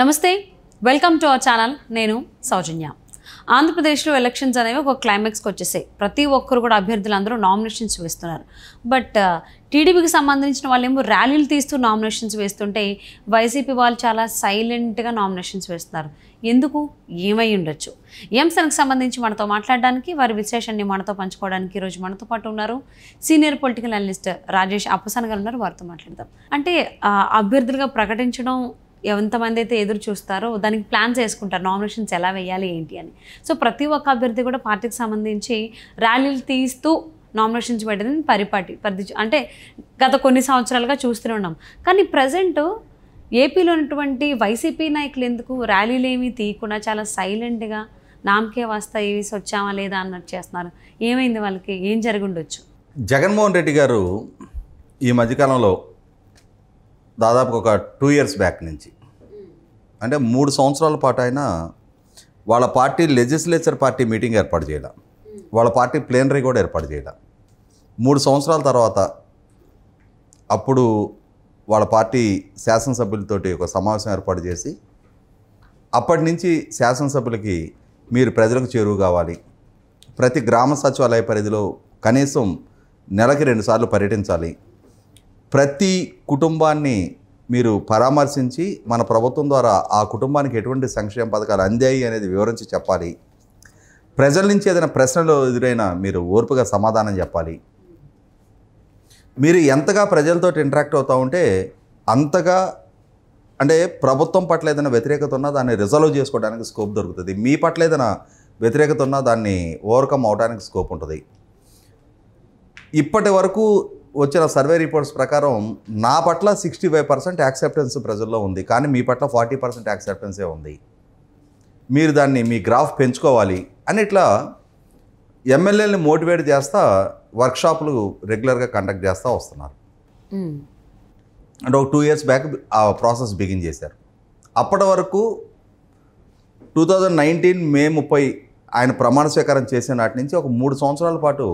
నమస్తే welcome to our channel నేను సౌజన్య ఆంధ్రప్రదేశ్లో ఎలక్షన్స్ అనేవి ఒక క్లైమాక్స్కి వచ్చేసాయి ప్రతి ఒక్కరు కూడా అభ్యర్థులందరూ నామినేషన్స్ వేస్తున్నారు బట్ టీడీపీకి సంబంధించిన వాళ్ళేమో ర్యాలీలు తీస్తూ నామినేషన్స్ వేస్తుంటే వైసీపీ వాళ్ళు చాలా సైలెంట్గా నామినేషన్స్ వేస్తున్నారు ఎందుకు ఏమై ఉండొచ్చు ఎంసెన్కి సంబంధించి మనతో మాట్లాడడానికి వారి విశేషాన్ని మనతో పంచుకోవడానికి ఈరోజు మనతో పాటు ఉన్నారు senior political analyst Rajesh Appasan గారు ఉన్నారు వారితో మాట్లాడదాం అంటే అభ్యర్థులుగా ప్రకటించడం ఎంతమంది అయితే ఎదురు చూస్తారో దానికి ప్లాన్ చేసుకుంటారు నామినేషన్స్ ఎలా వేయాలి ఏంటి అని సో ప్రతి ఒక్క అభ్యర్థి కూడా పార్టీకి సంబంధించి ర్యాలీలు తీస్తూ నామినేషన్స్ పెట్టడం పరిపాటి పరిధి అంటే గత కొన్ని సంవత్సరాలుగా చూస్తూనే ఉన్నాం కానీ ప్రజెంట్ ఏపీలో ఉన్నటువంటి వైసీపీ నాయకులు ఎందుకు ర్యాలీలు ఏమీ తీయకుండా చాలా సైలెంట్గా నామకే వస్తాయి ఏవి వచ్చామా లేదా అన్నట్టు చేస్తున్నారు ఏమైంది వాళ్ళకి ఏం జరిగి ఉండొచ్చు జగన్మోహన్ రెడ్డి గారు ఈ మధ్యకాలంలో దాదాపు ఒక టూ ఇయర్స్ బ్యాక్ నుంచి అంటే మూడు సంవత్సరాల పాటు అయినా వాళ్ళ పార్టీ లెజిస్లేచర్ పార్టీ మీటింగ్ ఏర్పాటు చేయాల వాళ్ళ పార్టీ ప్లేనరీ కూడా ఏర్పాటు చేయాల మూడు సంవత్సరాల తర్వాత అప్పుడు వాళ్ళ పార్టీ శాసనసభ్యులతోటి ఒక సమావేశం ఏర్పాటు చేసి అప్పటి నుంచి శాసనసభ్యులకి మీరు ప్రజలకు చేరువు కావాలి ప్రతి గ్రామ సచివాలయ పరిధిలో కనీసం నెలకి రెండుసార్లు పర్యటించాలి ప్రతి కుటుంబాన్ని మీరు పరామర్శించి మన ప్రభుత్వం ద్వారా ఆ కుటుంబానికి ఎటువంటి సంక్షేమ పథకాలు అందాయి అనేది వివరించి చెప్పాలి ప్రజల నుంచి ఏదైనా ప్రశ్నలు ఎదురైనా మీరు ఓర్పుగా సమాధానం చెప్పాలి మీరు ఎంతగా ప్రజలతో ఇంటరాక్ట్ అవుతూ ఉంటే అంతగా అంటే ప్రభుత్వం పట్ల ఏదైనా వ్యతిరేకత ఉన్నా దాన్ని రిజర్వ్ చేసుకోవడానికి స్కోప్ దొరుకుతుంది మీ పట్ల ఏదైనా వ్యతిరేకత ఉన్నా దాన్ని ఓవర్కమ్ అవడానికి స్కోప్ ఉంటుంది ఇప్పటి వరకు వచ్చిన సర్వే రిపోర్ట్స్ ప్రకారం నా పట్ల సిక్స్టీ ఫైవ్ పర్సెంట్ యాక్సెప్టెన్స్ ప్రజల్లో ఉంది కానీ మీ పట్ల ఫార్టీ పర్సెంట్ యాక్సెప్టెన్సే ఉంది మీరు దాన్ని మీ గ్రాఫ్ పెంచుకోవాలి అని ఇట్లా ఎమ్మెల్యేని మోటివేట్ చేస్తా వర్క్షాప్లు రెగ్యులర్గా కండక్ట్ చేస్తూ వస్తున్నారు అంటే ఒక టూ ఇయర్స్ బ్యాక్ ఆ ప్రాసెస్ బిగిన్ చేశారు అప్పటి వరకు టూ థౌజండ్ నైన్టీన్ మే ముప్పై ఆయన ప్రమాణ స్వీకారం చేసిన నాటి నుంచి ఒక మూడు సంవత్సరాల పాటు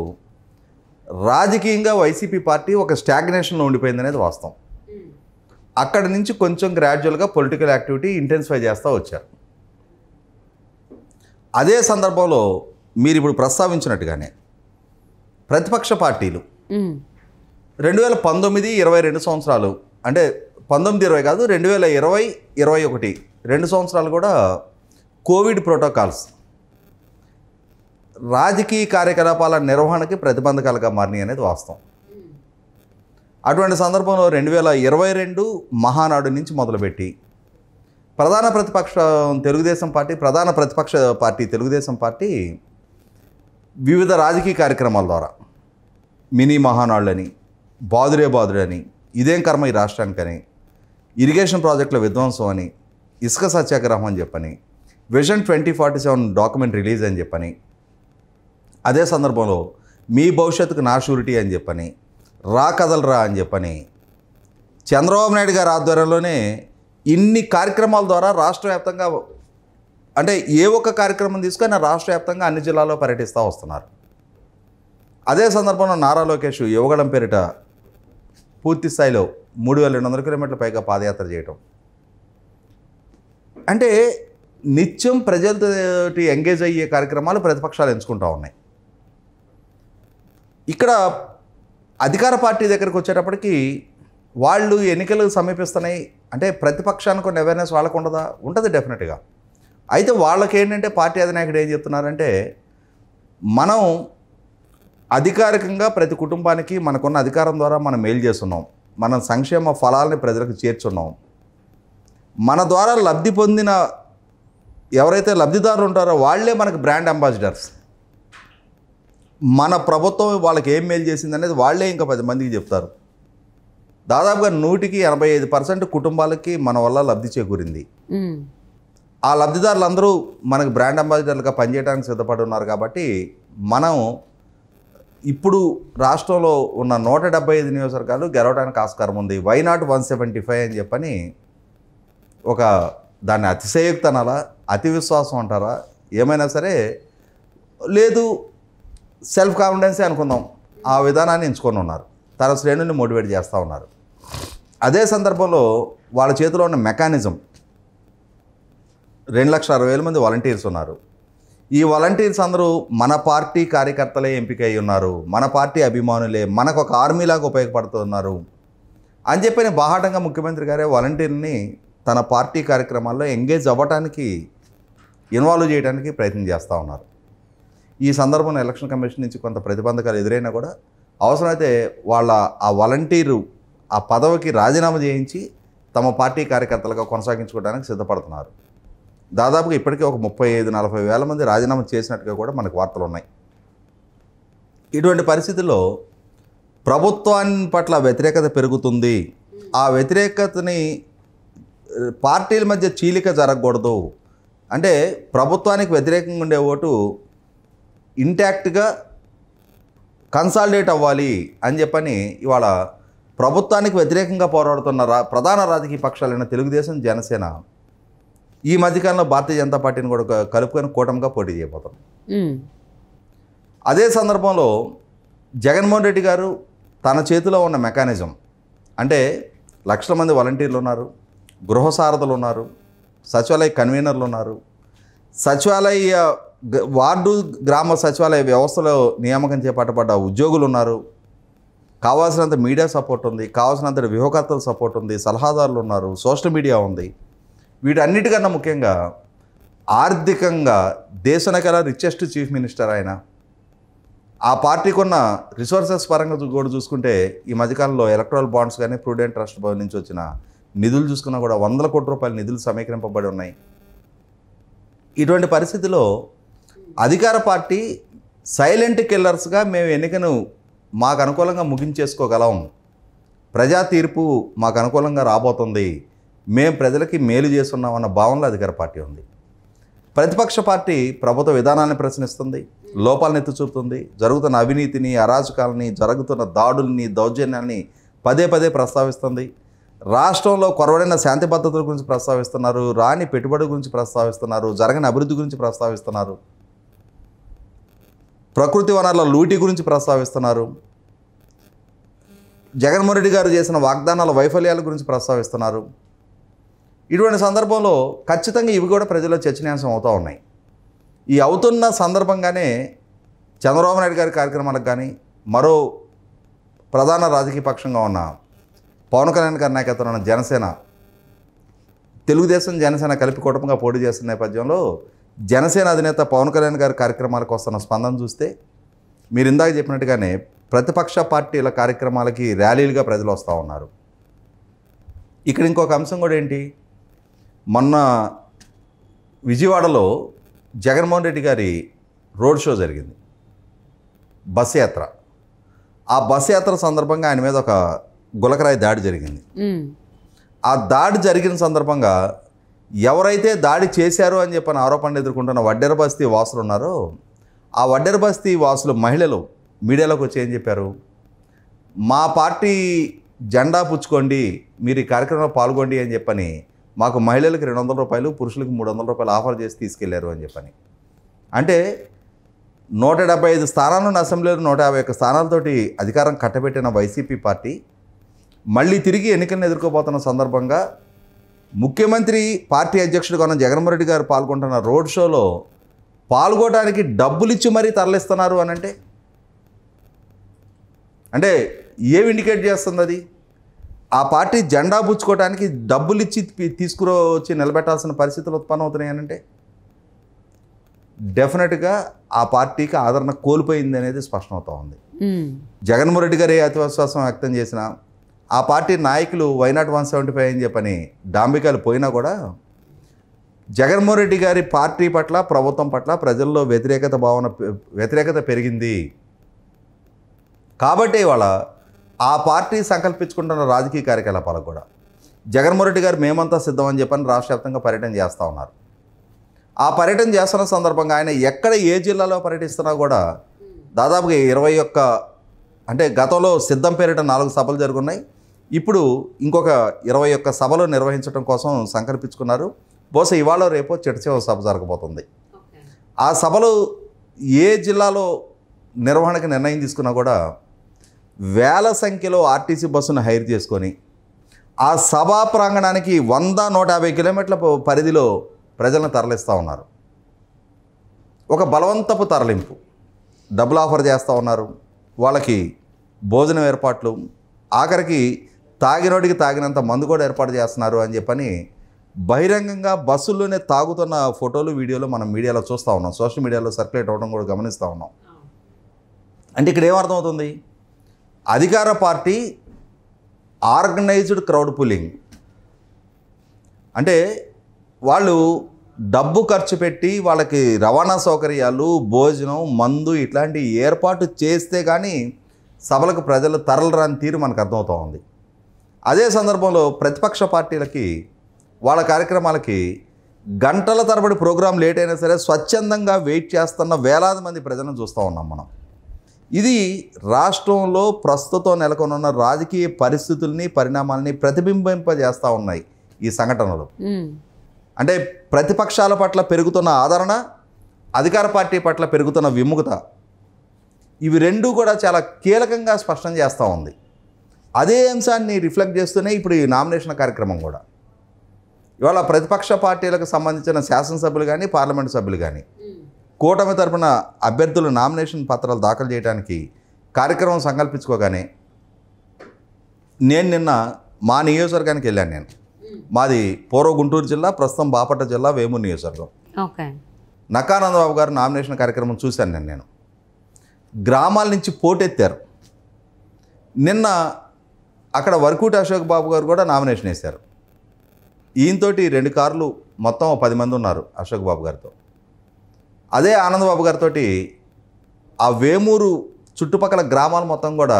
రాజకీయంగా వైసీపీ పార్టీ ఒక స్టాగ్నేషన్లో ఉండిపోయింది అనేది వాస్తవం అక్కడ నుంచి కొంచెం గ్రాడ్యువల్గా పొలిటికల్ యాక్టివిటీ ఇంటెన్సిఫై చేస్తూ వచ్చారు అదే సందర్భంలో మీరు ఇప్పుడు ప్రస్తావించినట్టుగానే ప్రతిపక్ష పార్టీలు రెండు వేల పంతొమ్మిది ఇరవై రెండు సంవత్సరాలు అంటే పంతొమ్మిది ఇరవై కాదు రెండు వేల ఇరవై ఇరవై ఒకటి రెండు సంవత్సరాలు కూడా కోవిడ్ ప్రోటోకాల్స్ రాజకీయ కార్యకలాపాల నిర్వహణకి ప్రతిబంధకాలుగా మారినాయి అనేది వాస్తవం అటువంటి సందర్భంలో రెండు వేల ఇరవై రెండు మహానాడు నుంచి మొదలుపెట్టి ప్రధాన ప్రతిపక్ష తెలుగుదేశం పార్టీ ప్రధాన ప్రతిపక్ష పార్టీ తెలుగుదేశం పార్టీ వివిధ రాజకీయ కార్యక్రమాల ద్వారా మినీ మహానాడులని బాదురే బాదుడని ఇదేం కర్మ ఈ రాష్ట్రానికని ఇరిగేషన్ ప్రాజెక్టుల విధ్వంసం అని ఇసుక సత్యాగ్రహం అని చెప్పని vision twenty forty seven document release అని చెప్పని అదే సందర్భంలో మీ భవిష్యత్తుకు నా షూరిటీ అని చెప్పని రా కదలరా అని చెప్పని చంద్రబాబు నాయుడు గారి ఆధ్వర్యంలోనే ఇన్ని కార్యక్రమాల ద్వారా రాష్ట్ర వ్యాప్తంగా అంటే ఏ ఒక్క కార్యక్రమం తీసుకొని రాష్ట్ర వ్యాప్తంగా అన్ని జిల్లాల్లో పర్యటిస్తూ వస్తున్నారు అదే సందర్భంలో నారా లోకేష్ యువగడం పేరిట పూర్తి స్థాయిలో మూడు వేల రెండు వందల కిలోమీటర్ల పైగా పాదయాత్ర చేయటం అంటే నిత్యం ప్రజలతోటి ఎంగేజ్ అయ్యే కార్యక్రమాలు ప్రతిపక్షాలు ఎంచుకుంటూ ఉన్నాయి ఇక్కడ అధికార పార్టీ దగ్గరకు వచ్చేటప్పటికి వాళ్ళు ఎన్నికలు సమీపిస్తున్నాయి అంటే ప్రతిపక్షానికి కొన్ని అవేర్నెస్ వాళ్ళకు ఉండదా ఉంటుంది డెఫినెట్గా అయితే వాళ్ళకి ఏంటంటే పార్టీ అధినాయకుడు ఏం చెప్తున్నారంటే మనం అధికారికంగా ప్రతి కుటుంబానికి మనకున్న అధికారం ద్వారా మనం మేలు చేస్తున్నాం మనం సంక్షేమ ఫలాలని ప్రజలకు చేర్చున్నాం మన ద్వారా లబ్ధి పొందిన ఎవరైతే లబ్ధిదారులు ఉంటారో వాళ్లే మనకు బ్రాండ్ అంబాసిడర్స్ మన ప్రభుత్వం వాళ్ళకి ఏం మేలు చేసింది అనేది వాళ్ళే ఇంకా పది మందికి చెప్తారు దాదాపుగా నూటికి ఎనభై ఐదు పర్సెంట్ కుటుంబాలకి మన వల్ల లబ్ధి చేకూరింది ఆ లబ్ధిదారులందరూ మనకు బ్రాండ్ అంబాసిడర్లుగా పనిచేయడానికి సిద్ధపడి ఉన్నారు కాబట్టి మనం ఇప్పుడు రాష్ట్రంలో ఉన్న నూట డెబ్బై ఐదు నియోజకవర్గాలు గెలవడానికి ఆస్కారం ఉంది why not one seventy five అని చెప్పని ఒక దాన్ని అతిశయుక్తనలా అతి విశ్వాసం అంటారా ఏమైనా సరే లేదు సెల్ఫ్ కాన్ఫిడెన్సే అనుకుందాం ఆ విధానాన్ని ఎంచుకొని ఉన్నారు తన శ్రేణుల్ని మోటివేట్ చేస్తూ ఉన్నారు అదే సందర్భంలో వాళ్ళ చేతిలో ఉన్న మెకానిజం రెండు లక్షల అరవై వేల మంది వాలంటీర్స్ ఉన్నారు ఈ వాలంటీర్స్ అందరూ మన పార్టీ కార్యకర్తలే ఎంపిక అయి ఉన్నారు మన పార్టీ అభిమానులే మనకు ఒక ఆర్మీలాగా ఉపయోగపడుతున్నారు అని చెప్పిన బాహాటంగా ముఖ్యమంత్రి గారే వాలంటీర్ని తన పార్టీ కార్యక్రమాల్లో ఎంగేజ్ అవ్వటానికి ఇన్వాల్వ్ చేయడానికి ప్రయత్నం చేస్తూ ఉన్నారు ఈ సందర్భంలో ఎలక్షన్ కమిషన్ నుంచి కొంత ప్రతిబంధకాలు ఎదురైనా కూడా అవసరమైతే వాళ్ళ ఆ వాలంటీరు ఆ పదవికి రాజీనామా చేయించి తమ పార్టీ కార్యకర్తలుగా కొనసాగించుకోవడానికి సిద్ధపడుతున్నారు దాదాపుగా ఇప్పటికే ఒక ముప్పై ఐదు నలభై వేల మంది రాజీనామా చేసినట్టుగా కూడా మనకు వార్తలు ఉన్నాయి ఇటువంటి పరిస్థితుల్లో ప్రభుత్వాన్ని పట్ల వ్యతిరేకత పెరుగుతుంది ఆ వ్యతిరేకతని పార్టీల మధ్య చీలిక జరగకూడదు అంటే ప్రభుత్వానికి వ్యతిరేకంగా ఉండే ఓటు ఇంటాక్ట్గా కన్సాలిడేట్ అవ్వాలి అని చెప్పని ఇవాళ ప్రభుత్వానికి వ్యతిరేకంగా పోరాడుతున్న రా ప్రధాన రాజకీయ పక్షాలైన తెలుగుదేశం జనసేన ఈ మధ్యకాలంలో భారతీయ జనతా పార్టీని కూడా కలుపుకొని కూటమిగా పోటీ చేయబోతుంది అదే సందర్భంలో జగన్మోహన్ రెడ్డి గారు తన చేతిలో ఉన్న మెకానిజం అంటే లక్షల మంది వాలంటీర్లు ఉన్నారు గృహసారథులు ఉన్నారు సచివాలయ కన్వీనర్లు ఉన్నారు సచివాలయ వార్డు గ్రామ సచివాలయ వ్యవస్థలో నియామకం చేపట్టబడ్డ ఉద్యోగులు ఉన్నారు కావాల్సినంత మీడియా సపోర్ట్ ఉంది కావాల్సినంత వ్యూహకర్తల సపోర్ట్ ఉంది సలహాదారులు ఉన్నారు సోషల్ మీడియా ఉంది వీటన్నిటికన్నా ముఖ్యంగా ఆర్థికంగా దేశనకల రిచెస్ట్ చీఫ్ మినిస్టర్ ఆయన ఆ పార్టీకి ఉన్న రిసోర్సెస్ పరంగా కూడా చూసుకుంటే ఈ మధ్యకాలంలో ఎలక్ట్రల్ బాండ్స్ కానీ ప్రూడెంట్ ట్రస్ట్ భవన్ నుంచి వచ్చిన నిధులు చూసుకున్నా కూడా వందల కోట్ల రూపాయల నిధులు సమీకరింపబడి ఉన్నాయి ఇటువంటి పరిస్థితిలో అధికార పార్టీ సైలెంట్ కిల్లర్స్గా మేము ఎన్నికను మాకు అనుకూలంగా ముగించేసుకోగలం ప్రజా తీర్పు మాకు అనుకూలంగా రాబోతుంది మేము ప్రజలకి మేలు చేస్తున్నామన్న భావనలో అధికార పార్టీ ఉంది ప్రతిపక్ష పార్టీ ప్రభుత్వ విధానాన్ని ప్రశ్నిస్తుంది లోపాలను ఎత్తి చూపుతుంది జరుగుతున్న అవినీతిని అరాచకాలని జరుగుతున్న దాడుల్ని దౌర్జన్యాన్ని పదే పదే ప్రస్తావిస్తుంది రాష్ట్రంలో కొరవడైన శాంతి భద్రతల గురించి ప్రస్తావిస్తున్నారు రాని పెట్టుబడి గురించి ప్రస్తావిస్తున్నారు జరగని అభివృద్ధి గురించి ప్రస్తావిస్తున్నారు ప్రకృతి వనరుల లూటి గురించి ప్రస్తావిస్తున్నారు జగన్మోహన్ రెడ్డి గారు చేసిన వాగ్దానాల వైఫల్యాల గురించి ప్రస్తావిస్తున్నారు ఇటువంటి సందర్భంలో ఖచ్చితంగా ఇవి కూడా ప్రజల్లో చర్చనీయాంశం అవుతూ ఉన్నాయి ఈ అవుతున్న సందర్భంగానే చంద్రబాబు నాయుడు గారి కార్యక్రమాలకు కానీ మరో ప్రధాన రాజకీయ పక్షంగా ఉన్న పవన్ కళ్యాణ్ గారి నాయకత్వంలో జనసేన తెలుగుదేశం జనసేన కలిపి కుటుంబంగా పోటీ చేస్తున్న నేపథ్యంలో జనసేన అధినేత పవన్ కళ్యాణ్ గారి కార్యక్రమాలకు వస్తున్న స్పందన చూస్తే మీరు ఇందాక చెప్పినట్టుగానే ప్రతిపక్ష పార్టీల కార్యక్రమాలకి ర్యాలీలుగా ప్రజలు వస్తూ ఉన్నారు ఇక్కడ ఇంకొక అంశం కూడా ఏంటి మొన్న విజయవాడలో జగన్మోహన్ రెడ్డి గారి రోడ్ షో జరిగింది బస్ యాత్ర ఆ బస్ యాత్ర సందర్భంగా ఆయన మీద ఒక గులకరాయి దాడి జరిగింది ఆ దాడి జరిగిన సందర్భంగా ఎవరైతే దాడి చేశారో అని చెప్పిన ఆరోపణలు ఎదుర్కొంటున్న వడ్డెర బస్తీ వాసులు ఉన్నారో ఆ వడ్డెర బస్తీ వాసులు మహిళలు మీడియాలోకి వచ్చి ఏం చెప్పారు మా పార్టీ జెండా పుచ్చుకోండి మీరు ఈ కార్యక్రమంలో పాల్గొండి అని చెప్పని మాకు మహిళలకు రెండు వందల రూపాయలు పురుషులకు మూడు వందల రూపాయలు ఆఫర్ చేసి తీసుకెళ్లారు అని చెప్పని అంటే నూట డెబ్బై ఐదు స్థానాలను అసెంబ్లీలో నూట యాభై ఒక్క స్థానాలతోటి అధికారం కట్టబెట్టిన వైసీపీ పార్టీ మళ్ళీ తిరిగి ఎన్నికలను ఎదుర్కోబోతున్న సందర్భంగా ముఖ్యమంత్రి పార్టీ అధ్యక్షుడు కొన జగన్మోహన్ రెడ్డి గారు పాల్గొంటున్న రోడ్ షోలో పాల్గొనడానికి డబ్బులు ఇచ్చి మరీ తరలిస్తున్నారు అని అంటే అంటే ఏమి ఇండికేట్ చేస్తుంది అది ఆ పార్టీ జెండా పుచ్చుకోవడానికి డబ్బులు ఇచ్చి తీసుకురావచ్చి నిలబెట్టాల్సిన పరిస్థితులు ఉత్పన్నం అవుతున్నాయనంటే డెఫినెట్గా ఆ పార్టీకి ఆదరణ కోల్పోయింది అనేది స్పష్టమవుతా ఉంది జగన్మోహన్ రెడ్డి గారు ఏ అతివిశ్వాసం వ్యక్తం చేసినా ఆ పార్టీ నాయకులు వైనాట్ వన్ సెవెంటీ ఫైవ్ అని చెప్పని డాంబికాలు పోయినా కూడా జగన్మోహన్ రెడ్డి గారి పార్టీ పట్ల ప్రభుత్వం పట్ల ప్రజల్లో వ్యతిరేకత భావన వ్యతిరేకత పెరిగింది కాబట్టి ఇవాళ ఆ పార్టీ సంకల్పించుకుంటున్న రాజకీయ కార్యకలాపాలకు కూడా జగన్మోహన్ రెడ్డి గారు మేమంతా సిద్ధం అని చెప్పని రాష్ట్ర వ్యాప్తంగా పర్యటన చేస్తూ ఉన్నారు ఆ పర్యటన చేస్తున్న సందర్భంగా ఆయన ఎక్కడ ఏ జిల్లాలో పర్యటిస్తున్నా కూడా దాదాపుగా ఇరవై ఒక్క అంటే గతంలో సిద్ధం పేరిట నాలుగు సభలు జరుగున్నాయి ఇప్పుడు ఇంకొక ఇరవై ఒక్క సభలు నిర్వహించడం కోసం సంకల్పించుకున్నారు బహుశా ఇవాళ రేపో చిట్టచేవ సభ జరగబోతుంది ఆ సభలు ఏ జిల్లాలో నిర్వహణకు నిర్ణయం తీసుకున్నా కూడా వేల సంఖ్యలో ఆర్టీసీ బస్సును హైర్ చేసుకొని ఆ సభా ప్రాంగణానికి వంద నూట యాభై కిలోమీటర్ల పరిధిలో ప్రజలను తరలిస్తూ ఉన్నారు ఒక బలవంతపు తరలింపు డబ్బులు ఆఫర్ చేస్తూ ఉన్నారు వాళ్ళకి భోజనం ఏర్పాట్లు ఆఖరికి తాగినోడికి తాగినంత మందు కూడా ఏర్పాటు చేస్తున్నారు అని చెప్పని బహిరంగంగా బస్సుల్లోనే తాగుతున్న ఫోటోలు వీడియోలు మనం మీడియాలో చూస్తూ ఉన్నాం సోషల్ మీడియాలో సర్క్యులేట్ అవ్వడం కూడా గమనిస్తూ ఉన్నాం అంటే ఇక్కడ ఏమర్థమవుతుంది అధికార పార్టీ ఆర్గనైజ్డ్ క్రౌడ్ పుల్లింగ్ అంటే వాళ్ళు డబ్బు ఖర్చు పెట్టి వాళ్ళకి రవాణా సౌకర్యాలు భోజనం మందు ఇట్లాంటి ఏర్పాటు చేస్తే కానీ సభలకు ప్రజలు తరలరాని తీరు మనకు అర్థమవుతూ ఉంది అదే సందర్భంలో ప్రతిపక్ష పార్టీలకి వాళ్ళ కార్యక్రమాలకి గంటల తరబడి ప్రోగ్రాం లేట్ అయినా సరే స్వచ్ఛందంగా వెయిట్ చేస్తున్న వేలాది మంది ప్రజలను చూస్తూ ఉన్నాం మనం ఇది రాష్ట్రంలో ప్రస్తుతం నెలకొనున్న రాజకీయ పరిస్థితుల్ని పరిణామాలని ప్రతిబింబింపజేస్తూ ఉన్నాయి ఈ సంఘటనలు అంటే ప్రతిపక్షాల పట్ల పెరుగుతున్న ఆదరణ అధికార పార్టీ పట్ల పెరుగుతున్న విముఖత ఇవి రెండూ కూడా చాలా కీలకంగా స్పష్టం చేస్తూ ఉంది అదే అంశాన్ని రిఫ్లెక్ట్ చేస్తూనే ఇప్పుడు ఈ నామినేషన్ కార్యక్రమం కూడా ఇవాళ ప్రతిపక్ష పార్టీలకు సంబంధించిన శాసనసభ్యులు కానీ పార్లమెంటు సభ్యులు కానీ hmm. కూటమి తరపున అభ్యర్థులు నామినేషన్ పత్రాలు దాఖలు చేయడానికి కార్యక్రమం సంకల్పించుకోగానే నేను నిన్న మా నియోజకవర్గానికి వెళ్ళాను నేను hmm. మాది పూర్వ గుంటూరు జిల్లా ప్రస్తుతం బాపట్ల జిల్లా వేమూరు నియోజకవర్గం ఓకే నకానందబాబు గారు నామినేషన్ కార్యక్రమం చూశాను నేను నేను గ్రామాల నుంచి పోటెత్తారు నిన్న అక్కడ వర్కూట్ అశోక్ బాబు గారు కూడా నామినేషన్ వేశారు ఈయనతోటి రెండు కార్లు మొత్తం పది మంది ఉన్నారు అశోక్ బాబు గారితో అదే ఆనందబాబు గారితో ఆ వేమూరు చుట్టుపక్కల గ్రామాలు మొత్తం కూడా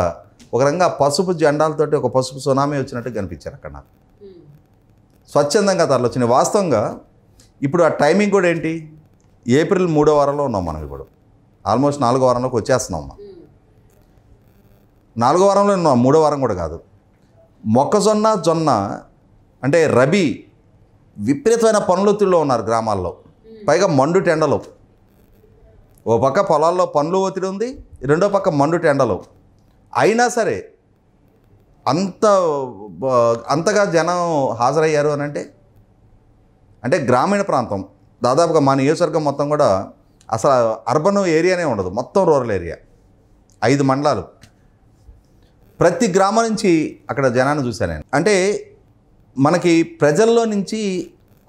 ఒక రకంగా పసుపు జెండాలతోటి ఒక పసుపు సునామీ వచ్చినట్టు కనిపించారు అక్కడ నాకు స్వచ్ఛందంగా తరలి వాస్తవంగా ఇప్పుడు ఆ టైమింగ్ కూడా ఏంటి ఏప్రిల్ మూడో వారంలో ఉన్నాం మనం ఇప్పుడు ఆల్మోస్ట్ నాలుగో వారంలోకి వచ్చేస్తున్నాం నాలుగో వారంలో ఉన్నాం మూడో వారం కూడా కాదు మొక్కజొన్న జొన్న అంటే రబీ విపరీతమైన పనులొత్తిడిలో ఉన్నారు గ్రామాల్లో పైగా మండు టెండలు ఓ పక్క పొలాల్లో పనులు ఒత్తిడి ఉంది రెండో పక్క మండు టెండలు అయినా సరే అంత అంతగా జనం హాజరయ్యారు అని అంటే అంటే గ్రామీణ ప్రాంతం దాదాపుగా మా నియోజకవర్గం మొత్తం కూడా అసలు అర్బన్ ఏరియానే ఉండదు మొత్తం రూరల్ ఏరియా ఐదు మండలాలు ప్రతి గ్రామం నుంచి అక్కడ జనాన్ని చూశాను నేను అంటే మనకి ప్రజల్లో నుంచి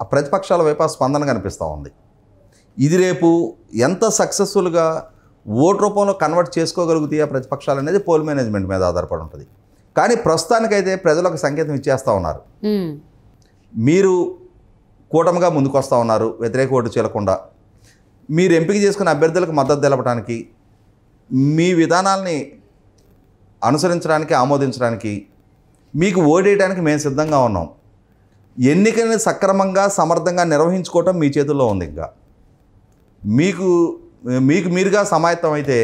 ఆ ప్రతిపక్షాల వైపు స్పందన కనిపిస్తూ ఉంది ఇది రేపు ఎంత సక్సెస్ఫుల్గా ఓటు రూపంలో కన్వర్ట్ ఆ ప్రతిపక్షాలు అనేది పోల్ మేనేజ్మెంట్ మీద ఆధారపడి ఉంటుంది కానీ ప్రస్తుతానికైతే ప్రజలు ఒక సంకేతం ఇచ్చేస్తూ ఉన్నారు మీరు కూటమిగా ముందుకు వస్తూ ఉన్నారు వ్యతిరేక ఓటు చేయకుండా మీరు ఎంపిక చేసుకున్న అభ్యర్థులకు మద్దతు తెలపడానికి మీ విధానాల్ని అనుసరించడానికి ఆమోదించడానికి మీకు ఓడేయడానికి మేము సిద్ధంగా ఉన్నాం ఎన్నికలను సక్రమంగా సమర్థంగా నిర్వహించుకోవటం మీ చేతుల్లో ఉంది ఇంకా మీకు మీకు మీరుగా సమాయత్తం అయితే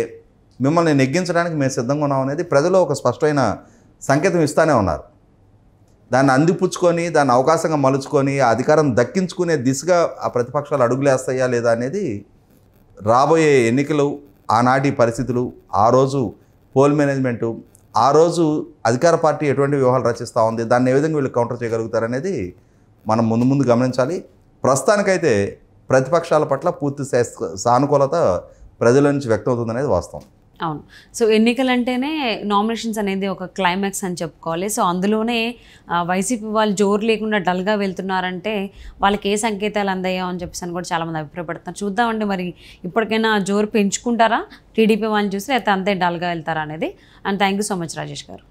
మిమ్మల్ని నెగ్గించడానికి మేము సిద్ధంగా ఉన్నాం అనేది ప్రజలు ఒక స్పష్టమైన సంకేతం ఇస్తానే ఉన్నారు దాన్ని అందిపుచ్చుకొని దాన్ని అవకాశంగా మలుచుకొని అధికారం దక్కించుకునే దిశగా ఆ ప్రతిపక్షాలు అడుగులేస్తాయా లేదా అనేది రాబోయే ఎన్నికలు ఆనాటి పరిస్థితులు ఆ రోజు పోల్ మేనేజ్మెంటు ఆ రోజు అధికార పార్టీ ఎటువంటి వ్యూహాలు రచిస్తూ ఉంది దాన్ని ఏ విధంగా వీళ్ళు కౌంటర్ చేయగలుగుతారనేది మనం ముందు ముందు గమనించాలి ప్రస్తుతానికైతే ప్రతిపక్షాల పట్ల పూర్తి సానుకూలత ప్రజల నుంచి వ్యక్తమవుతుందనేది వాస్తవం అవును సో ఎన్నికలంటేనే నామినేషన్స్ అనేది ఒక క్లైమాక్స్ అని చెప్పుకోవాలి సో అందులోనే వైసీపీ వాళ్ళు జోరు లేకుండా డల్గా వెళ్తున్నారంటే వాళ్ళకి ఏ సంకేతాలు అందాయో అని చెప్పేసి అని కూడా చాలామంది అభిప్రాయపడుతున్నారు చూద్దామండి మరి ఇప్పటికైనా జోరు పెంచుకుంటారా టీడీపీ వాళ్ళని చూసి లేకపోతే అంతే డల్గా వెళ్తారా అనేది and thank you so much Rajesh గారు